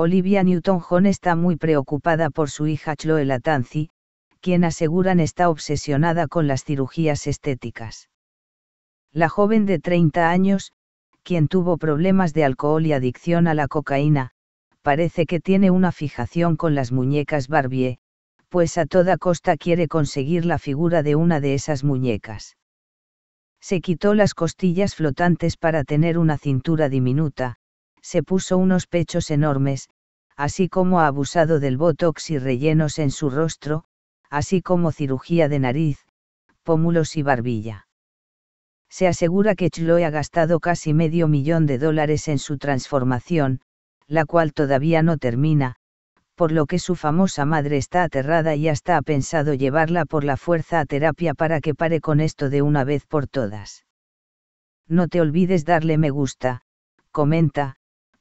Olivia Newton-John está muy preocupada por su hija Chloe Latanzi, quien aseguran está obsesionada con las cirugías estéticas. La joven de 30 años, quien tuvo problemas de alcohol y adicción a la cocaína, parece que tiene una fijación con las muñecas Barbie, pues a toda costa quiere conseguir la figura de una de esas muñecas. Se quitó las costillas flotantes para tener una cintura diminuta, se puso unos pechos enormes, así como ha abusado del botox y rellenos en su rostro, así como cirugía de nariz, pómulos y barbilla. Se asegura que Chloe ha gastado casi medio millón de dólares en su transformación, la cual todavía no termina, por lo que su famosa madre está aterrada y hasta ha pensado llevarla por la fuerza a terapia para que pare con esto de una vez por todas. No te olvides darle me gusta, comenta,